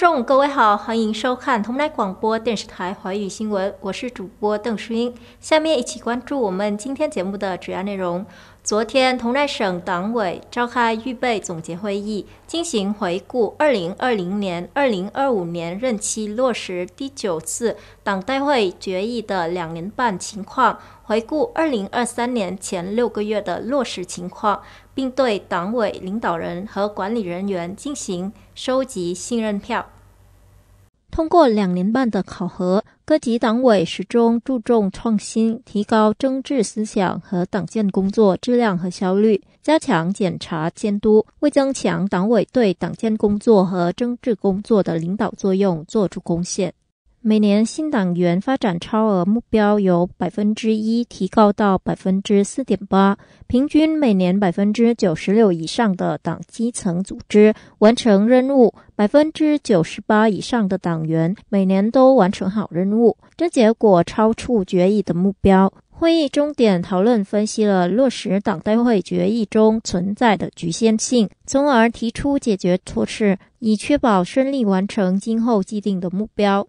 众各位好，欢迎收看同来广播电视台华语新闻，我是主播邓淑英，下面一起关注我们今天节目的主要内容。昨天，同奈省党委召开预备总结会议，进行回顾二零二零年、二零二五年任期落实第九次党代会决议的两年半情况，回顾二零二三年前六个月的落实情况，并对党委领导人和管理人员进行收集信任票。通过两年半的考核，各级党委始终注重创新，提高政治思想和党建工作质量和效率，加强检查监督，为增强党委对党建工作和政治工作的领导作用作出贡献。每年新党员发展超额目标由百分之一提高到百分之四点八，平均每年百分之九十六以上的党基层组织完成任务，百分之九十八以上的党员每年都完成好任务，这结果超出决议的目标。会议重点讨论分析了落实党代会决议中存在的局限性，从而提出解决措施，以确保顺利完成今后既定的目标。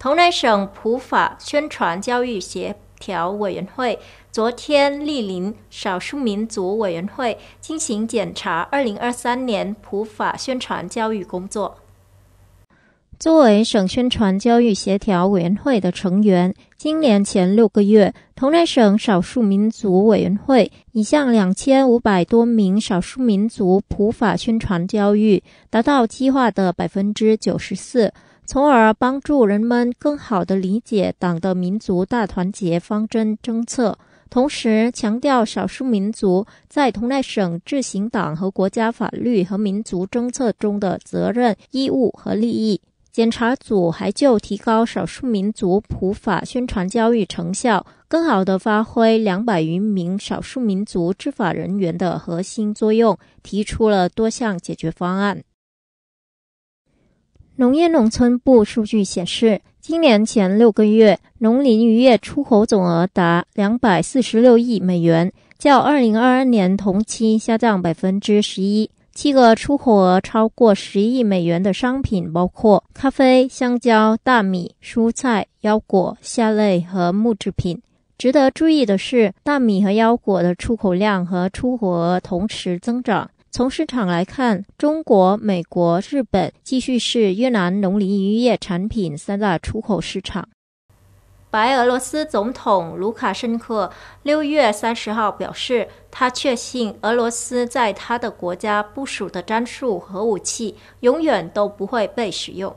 湖南省普法宣传教育协调委员会昨天莅临少数民族委员会进行检查，二零二三年普法宣传教育工作。作为省宣传教育协调委员会的成员，今年前六个月，同奈省少数民族委员会已向两千五百多名少数民族普法宣传教育达到计划的百分之九十四，从而帮助人们更好地理解党的民族大团结方针政策，同时强调少数民族在同奈省执行党和国家法律和民族政策中的责任、义务和利益。检查组还就提高少数民族普法宣传教育成效、更好的发挥两百余名少数民族执法人员的核心作用，提出了多项解决方案。农业农村部数据显示，今年前六个月，农林渔业出口总额达两百四十六亿美元，较二零二二年同期下降百分之十一。七个出口额超过十亿美元的商品包括咖啡、香蕉、大米、蔬菜、腰果、虾类和木制品。值得注意的是，大米和腰果的出口量和出口额同时增长。从市场来看，中国、美国、日本继续是越南农林渔业产品三大出口市场。白俄罗斯总统卢卡申科六月三十号表示，他确信俄罗斯在他的国家部署的战术核武器永远都不会被使用。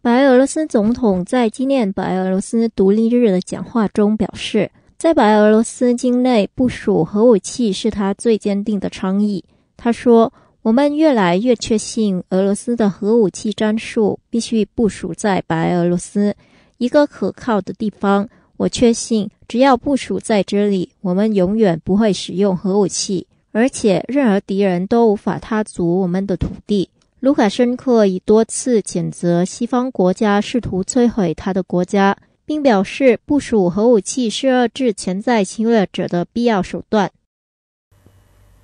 白俄罗斯总统在纪念白俄罗斯独立日的讲话中表示，在白俄罗斯境内部署核武器是他最坚定的倡议。他说：“我们越来越确信，俄罗斯的核武器战术必须部署在白俄罗斯。”一个可靠的地方，我确信，只要部署在这里，我们永远不会使用核武器，而且任何敌人都无法踏足我们的土地。卢卡申科已多次谴责西方国家试图摧毁他的国家，并表示部署核武器是遏制潜在侵略者的必要手段。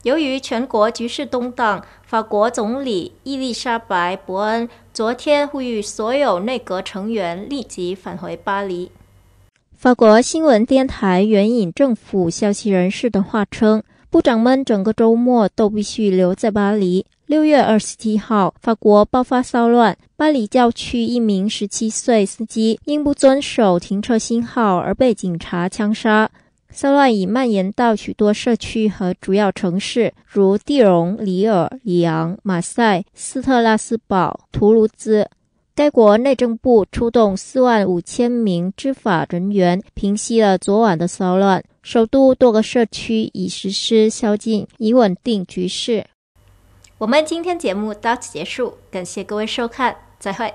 由于全国局势动荡，法国总理伊丽莎白·伯恩昨天呼吁所有内阁成员立即返回巴黎。法国新闻电台援引政府消息人士的话称，部长们整个周末都必须留在巴黎。六月二十七号，法国爆发骚乱，巴黎郊区一名十七岁司机因不遵守停车信号而被警察枪杀。骚乱已蔓延到许多社区和主要城市，如蒂荣、里尔、里昂、马赛、斯特拉斯堡、图卢兹。该国内政部出动四万五千名执法人员平息了昨晚的骚乱。首都多个社区已实施宵禁，以稳定局势。我们今天节目到此结束，感谢各位收看，再会。